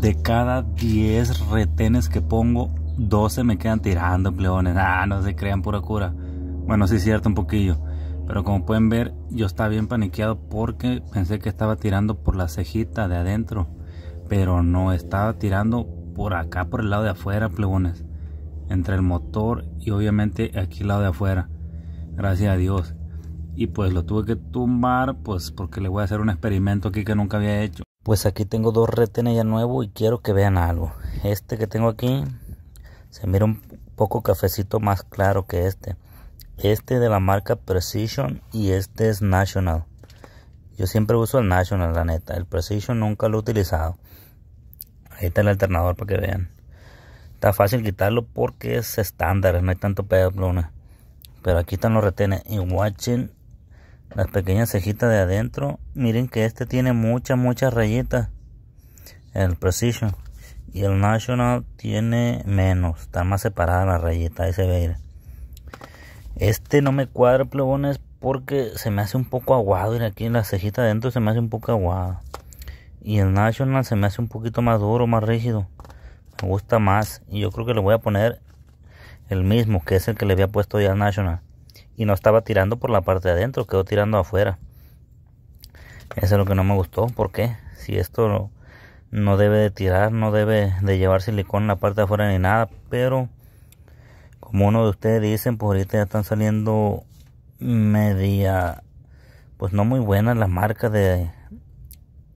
de cada 10 retenes que pongo, 12 me quedan tirando pleones. Ah, no se crean pura cura. Bueno, sí es cierto un poquillo. Pero como pueden ver, yo estaba bien paniqueado porque pensé que estaba tirando por la cejita de adentro. Pero no, estaba tirando por acá, por el lado de afuera, plebones. Entre el motor y obviamente aquí el lado de afuera. Gracias a Dios. Y pues lo tuve que tumbar, pues porque le voy a hacer un experimento aquí que nunca había hecho pues aquí tengo dos retenes ya nuevos y quiero que vean algo este que tengo aquí se mira un poco cafecito más claro que este este de la marca Precision y este es National yo siempre uso el National la neta el Precision nunca lo he utilizado ahí está el alternador para que vean está fácil quitarlo porque es estándar no hay tanto pedo pluma pero aquí están los retenes y watching las pequeñas cejitas de adentro miren que este tiene muchas muchas rayitas el precision y el national tiene menos está más separada la rayita ahí se ve este no me cuadra plebones porque se me hace un poco aguado y aquí en la cejita adentro se me hace un poco aguado y el national se me hace un poquito más duro más rígido me gusta más y yo creo que le voy a poner el mismo que es el que le había puesto ya al national y no estaba tirando por la parte de adentro, quedó tirando afuera. Eso es lo que no me gustó, ¿por qué? Si esto no, debe de tirar, no debe de llevar silicón en la parte de afuera ni nada, pero como uno de ustedes dicen, pues ahorita ya están saliendo media, pues no muy buenas las marcas de,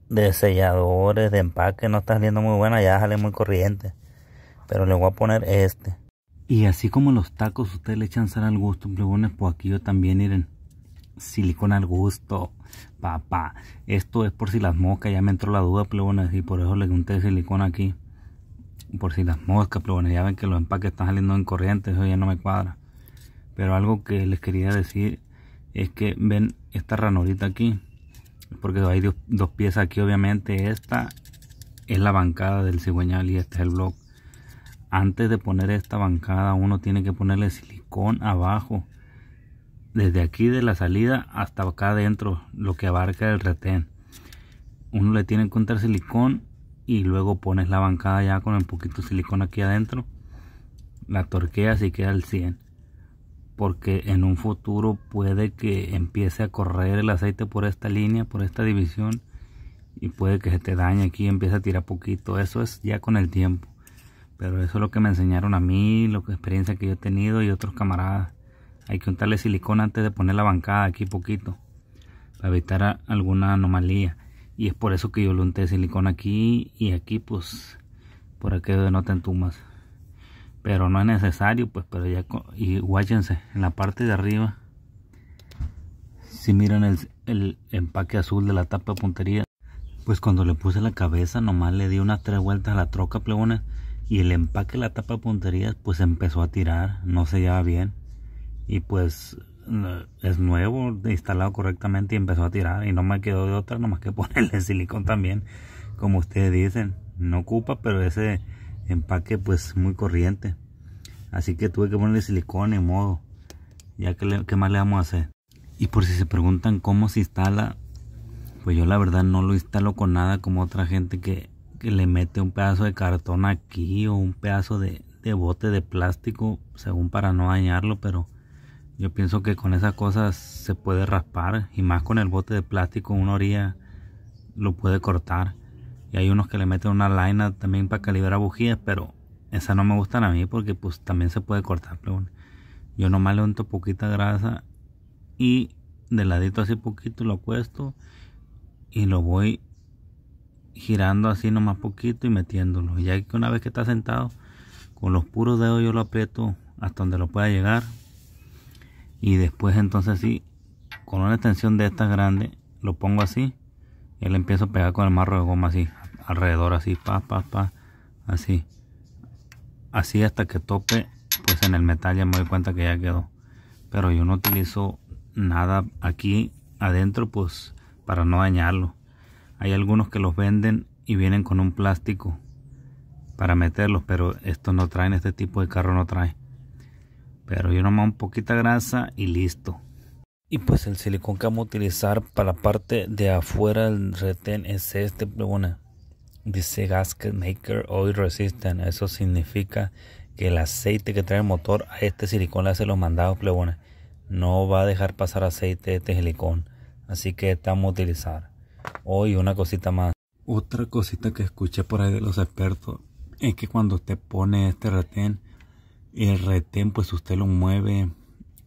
de selladores, de empaque, no están saliendo muy buenas, ya sale muy corriente. Pero le voy a poner este. Y así como los tacos ustedes le echan sal al gusto, plebones, pues aquí yo también, miren, silicona al gusto, papá. Esto es por si las moscas, ya me entró la duda, plebones, y por eso le unté silicona aquí. Por si las moscas, plebones, ya ven que los empaques están saliendo en corriente, eso ya no me cuadra. Pero algo que les quería decir es que ven esta ranurita aquí, porque hay dos, piezas aquí, obviamente, esta es la bancada del cigüeñal y este es el bloque antes de poner esta bancada uno tiene que ponerle silicón abajo desde aquí de la salida hasta acá adentro lo que abarca el retén uno le tiene que untar silicón y luego pones la bancada ya con un poquito de silicón aquí adentro la torquea y queda al 100 porque en un futuro puede que empiece a correr el aceite por esta línea por esta división y puede que se te dañe aquí y empiece a tirar poquito eso es ya con el tiempo pero eso es lo que me enseñaron a mí, la experiencia que yo he tenido y otros camaradas. Hay que untarle silicona antes de poner la bancada aquí poquito. Para evitar alguna anomalía. Y es por eso que yo le unté silicona aquí y aquí pues por aquello de no te entumas. Pero no es necesario pues, pero ya... Y guáchense, en la parte de arriba. Si miran el, el empaque azul de la tapa de puntería. Pues cuando le puse la cabeza nomás le di unas tres vueltas a la troca, plebones y el empaque la tapa de punterías pues empezó a tirar, no se llevaba bien y pues eh, es nuevo, instalado correctamente y empezó a tirar y no me quedó de otra nomás que ponerle silicón también, como ustedes dicen, no ocupa pero ese empaque pues muy corriente, así que tuve que ponerle silicón en modo, ya que qué más le vamos a hacer. Y por si se preguntan cómo se instala, pues yo la verdad no lo instalo con nada como otra gente que le mete un pedazo de cartón aquí o un pedazo de, bote de plástico, según para no dañarlo, pero yo pienso que con esas cosas se puede raspar y más con el bote de plástico una orilla lo puede cortar. Y hay unos que le meten una lina también para calibrar bujías, pero esas no me gustan a mí porque pues también se puede cortar, yo nomás le unto poquita grasa y de ladito así poquito lo acuesto y lo voy girando así nomás poquito y metiéndolo. Ya que una vez que está sentado, con los puros dedos yo lo aprieto hasta donde lo pueda llegar. Y después entonces sí, con una extensión de esta grande, lo pongo así. Y le empiezo a pegar con el marro de goma así, alrededor así, pa, pa, pa, así. Así hasta que tope, pues en el metal ya me doy cuenta que ya quedó. Pero yo no utilizo nada aquí adentro, pues para no dañarlo hay algunos que los venden y vienen con un plástico para meterlos, pero estos no traen, este tipo de carro no trae. Pero yo nomás un poquita grasa y listo. Y pues el silicón que vamos a utilizar para la parte de afuera del retén es este, plebona. Dice Gasket Maker Oil Resistant. Eso significa que el aceite que trae el motor a este silicón le hace los mandados, plebona. No va a dejar pasar aceite este silicón. Así que estamos a utilizar. Hoy una cosita más. Otra cosita que escuché por ahí de los expertos es que cuando usted pone este retén, el retén pues usted lo mueve,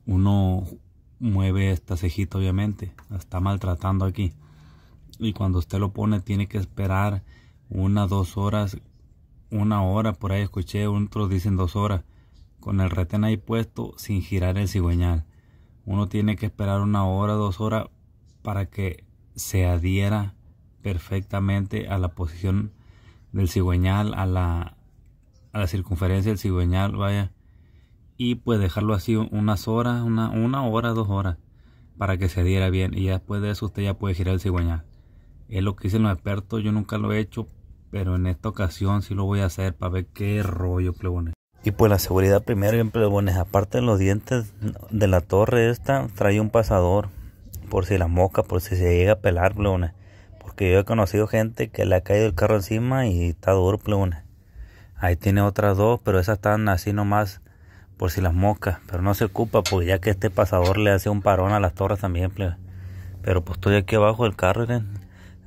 uno mueve esta cejita obviamente, la está maltratando aquí. Y cuando usted lo pone tiene que esperar una, dos horas, una hora, por ahí escuché, otros dicen dos horas, con el retén ahí puesto sin girar el cigüeñal. Uno tiene que esperar una hora, dos horas para que se adhiera perfectamente a la posición del cigüeñal, a la, circunferencia del cigüeñal, vaya. Y pues dejarlo así unas horas, una, una hora, dos horas, para que se adhiera bien. Y después de eso usted ya puede girar el cigüeñal. Es lo que dicen los expertos, yo nunca lo he hecho, pero en esta ocasión sí lo voy a hacer para ver qué rollo, plebones. Y pues la seguridad primero, bien plebones, aparte de los dientes de la torre esta, trae un pasador por si las moscas, por si se llega a pelar, Porque yo he conocido gente que le ha caído el carro encima y está duro, Ahí tiene otras dos, pero esas están así nomás por si las moscas. Pero no se ocupa, porque ya que este pasador le hace un parón a las torres también, Pero pues estoy aquí abajo del carro,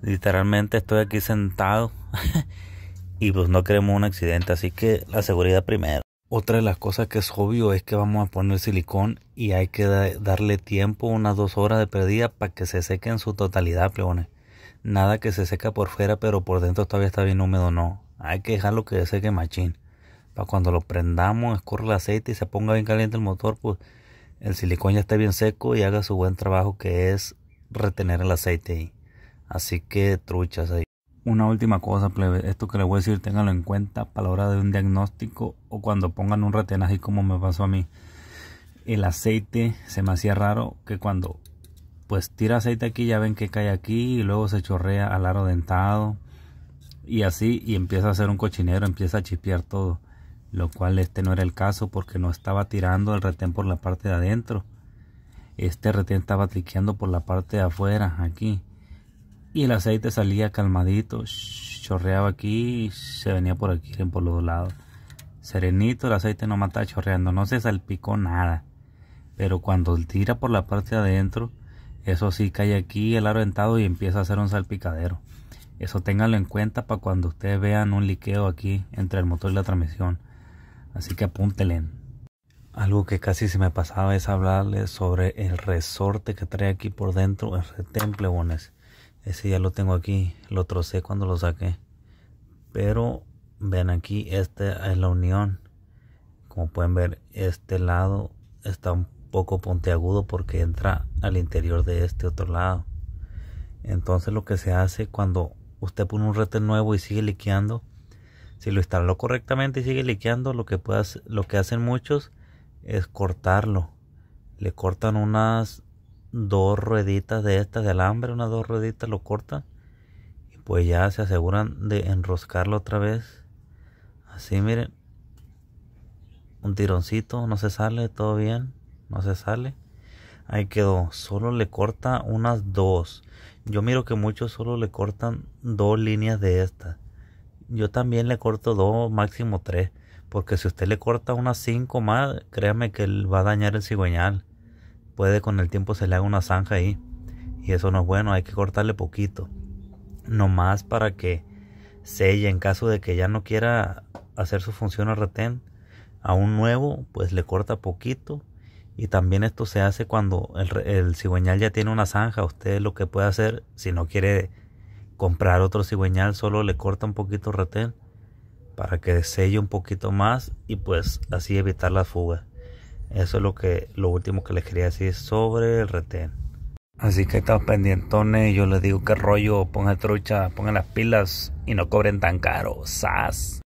literalmente estoy aquí sentado. y pues no queremos un accidente, así que la seguridad primero. Otra de las cosas que es obvio es que vamos a poner silicón y hay que darle tiempo, unas dos horas de perdida para que se seque en su totalidad, pleones. Nada que se seca por fuera, pero por dentro todavía está bien húmedo, no. Hay que dejarlo que seque machín. Para cuando lo prendamos, escorre el aceite y se ponga bien caliente el motor, pues el silicón ya esté bien seco y haga su buen trabajo que es retener el aceite ahí. Así que truchas ahí. Una última cosa, plebe, esto que le voy a decir, ténganlo en cuenta para la hora de un diagnóstico o cuando pongan un retén, así como me pasó a mí. El aceite se me hacía raro que cuando pues tira aceite aquí ya ven que cae aquí y luego se chorrea al aro dentado y así y empieza a hacer un cochinero, empieza a chispear todo, lo cual este no era el caso porque no estaba tirando el retén por la parte de adentro. Este retén estaba triqueando por la parte de afuera, aquí y el aceite salía calmadito, chorreaba aquí y se venía por aquí, por los lados. Serenito, el aceite no mata chorreando, no se salpicó nada. Pero cuando tira por la parte de adentro, eso sí cae aquí el aro y empieza a hacer un salpicadero. Eso ténganlo en cuenta para cuando ustedes vean un liqueo aquí entre el motor y la transmisión. Así que apúntenle. Algo que casi se me pasaba es hablarles sobre el resorte que trae aquí por dentro, el retemple ese ya lo tengo aquí, lo trocé cuando lo saqué. Pero ven aquí, esta es la unión. Como pueden ver, este lado está un poco puntiagudo porque entra al interior de este otro lado. Entonces lo que se hace cuando usted pone un rete nuevo y sigue liqueando, si lo instaló correctamente y sigue liqueando, lo que, lo que hacen muchos es cortarlo. Le cortan unas dos rueditas de estas de alambre, unas dos rueditas, lo cortan y pues ya se aseguran de enroscarlo otra vez. Así miren, un tironcito, no se sale, todo bien, no se sale. Ahí quedó, solo le corta unas dos. Yo miro que muchos solo le cortan dos líneas de estas. Yo también le corto dos, máximo tres. Porque si usted le corta unas cinco más, créame que va a dañar el cigüeñal puede con el tiempo se le haga una zanja ahí. Y eso no es bueno, hay que cortarle poquito. Nomás para que selle en caso de que ya no quiera hacer su función a retén. A un nuevo, pues le corta poquito. Y también esto se hace cuando el, cigüeñal ya tiene una zanja. Usted lo que puede hacer, si no quiere comprar otro cigüeñal, solo le corta un poquito retén para que selle un poquito más y pues así evitar la fuga eso es lo que lo último que les quería decir sobre el retén. Así que estamos pendientones, yo les digo que rollo, pongan trucha, pongan las pilas y no cobren tan caro. ¡Sas!